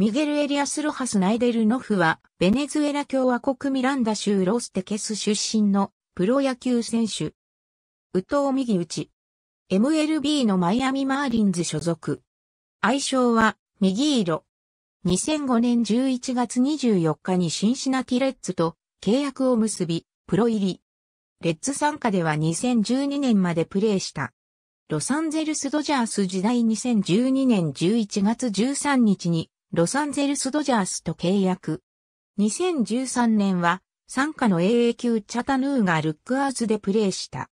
ミゲル・エリアス・ロハス・ナイデルノフは、ベネズエラ共和国ミランダ州ロステケス出身のプロ野球選手。宇藤右打 MLB のマイアミ・マーリンズ所属。愛称は、右色。2005年11月24日にシンシナティレッツと契約を結び、プロ入り。レッツ参加では2012年までプレーした。ロサンゼルス・ドジャース時代2012年11月13日にロサンゼルスドジャースと契約。2013年は、参加の AA 級チャタヌーがルックアーズでプレーした。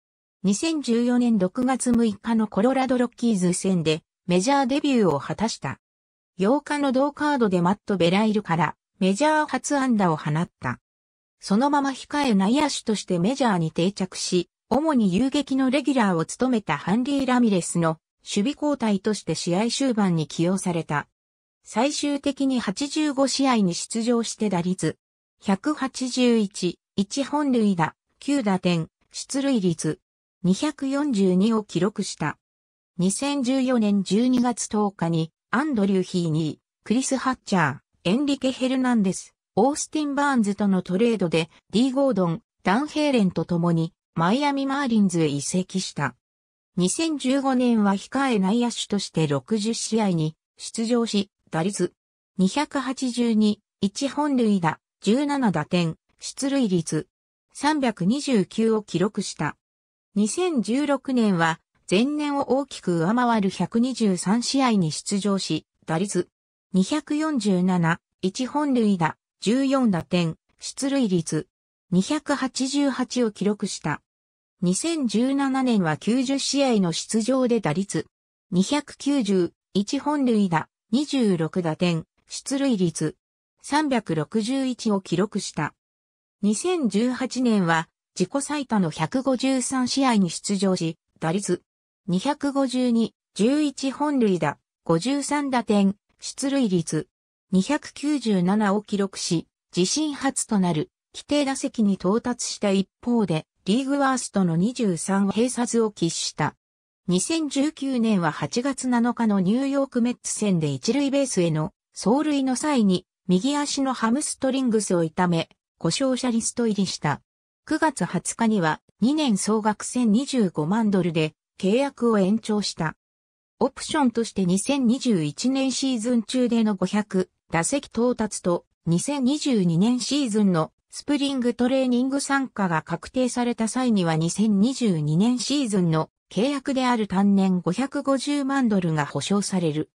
2014年6月6日のコロラドロッキーズ戦でメジャーデビューを果たした。8日の同カードでマット・ベライルからメジャー初安打を放った。そのまま控え内野手としてメジャーに定着し、主に遊撃のレギュラーを務めたハンリー・ラミレスの守備交代として試合終盤に起用された。最終的に85試合に出場して打率、181、1本塁打、9打点、出塁率、242を記録した。2014年12月10日に、アンドリュー・ヒーニー、クリス・ハッチャー、エンリケ・ヘルナンデス、オースティン・バーンズとのトレードで、D・ ゴードン、ダン・ヘーレンと共に、マイアミ・マーリンズへ移籍した。2015年は控え内野手として60試合に出場し、打率。282、1本塁打、17打点、出塁率。329を記録した。2016年は、前年を大きく上回る123試合に出場し、打率247、1本塁打、14打点、出塁率288を記録した。2017年は90試合の出場で打率291本塁打、26打点、出塁率、361を記録した。2018年は自己最多の153試合に出場し、打率252、11本塁打、53打点、出塁率297を記録し、自身初となる規定打席に到達した一方で、リーグワーストの23は閉殺を喫した。2019年は8月7日のニューヨークメッツ戦で一塁ベースへの走塁の際に右足のハムストリングスを痛め、故障者リスト入りした。9月20日には2年総額1025万ドルで契約を延長した。オプションとして2021年シーズン中での500打席到達と2022年シーズンのスプリングトレーニング参加が確定された際には2022年シーズンの契約である単年550万ドルが保証される。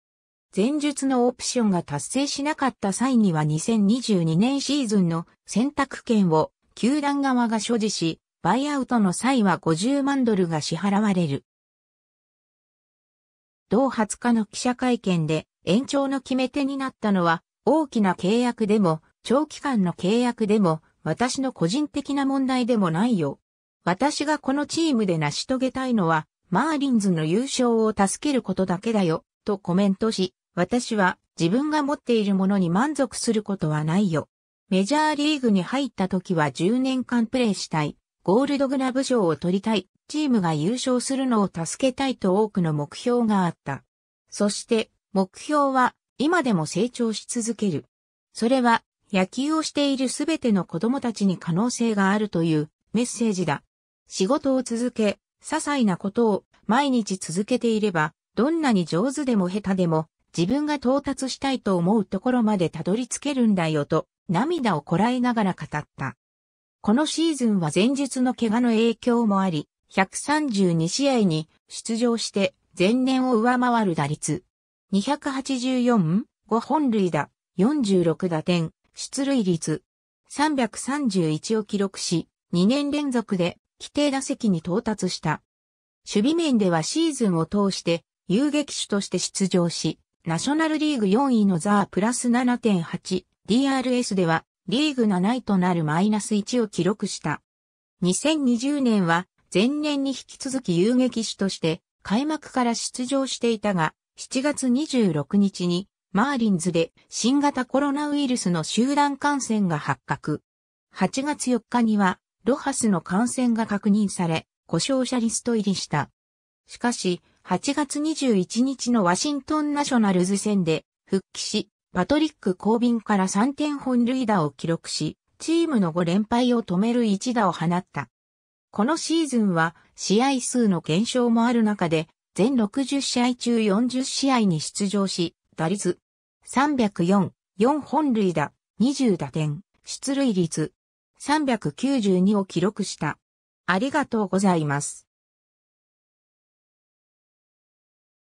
前述のオプションが達成しなかった際には2022年シーズンの選択権を球団側が所持し、バイアウトの際は50万ドルが支払われる。同20日の記者会見で延長の決め手になったのは大きな契約でも長期間の契約でも私の個人的な問題でもないよ私がこのチームで成し遂げたいのは、マーリンズの優勝を助けることだけだよ、とコメントし、私は自分が持っているものに満足することはないよ。メジャーリーグに入った時は10年間プレーしたい。ゴールドグラブ賞を取りたい。チームが優勝するのを助けたいと多くの目標があった。そして、目標は今でも成長し続ける。それは野球をしているすべての子供たちに可能性があるというメッセージだ。仕事を続け、些細なことを毎日続けていれば、どんなに上手でも下手でも、自分が到達したいと思うところまでたどり着けるんだよと、涙をこらえながら語った。このシーズンは前述の怪我の影響もあり、132試合に出場して前年を上回る打率。284、5本塁打、46打点、出塁率、331を記録し、2年連続で規定打席に到達した。守備面ではシーズンを通して遊撃手として出場し、ナショナルリーグ4位のザープラス7.8、DRS ではリーグ7位となるマイナス1を記録した。2020年は前年に引き続き遊撃手として開幕から出場していたが、7月26日にマーリンズで新型コロナウイルスの集団感染が発覚。8月4日にはロハスの感染が確認され、故障者リスト入りした。しかし、8月21日のワシントンナショナルズ戦で復帰し、パトリック・コービンから3点本塁打を記録し、チームの5連敗を止める一打を放った。このシーズンは試合数の減少もある中で、全60試合中40試合に出場し、打率304、4本塁打、20打点、出塁率392を記録した。ありがとうございます。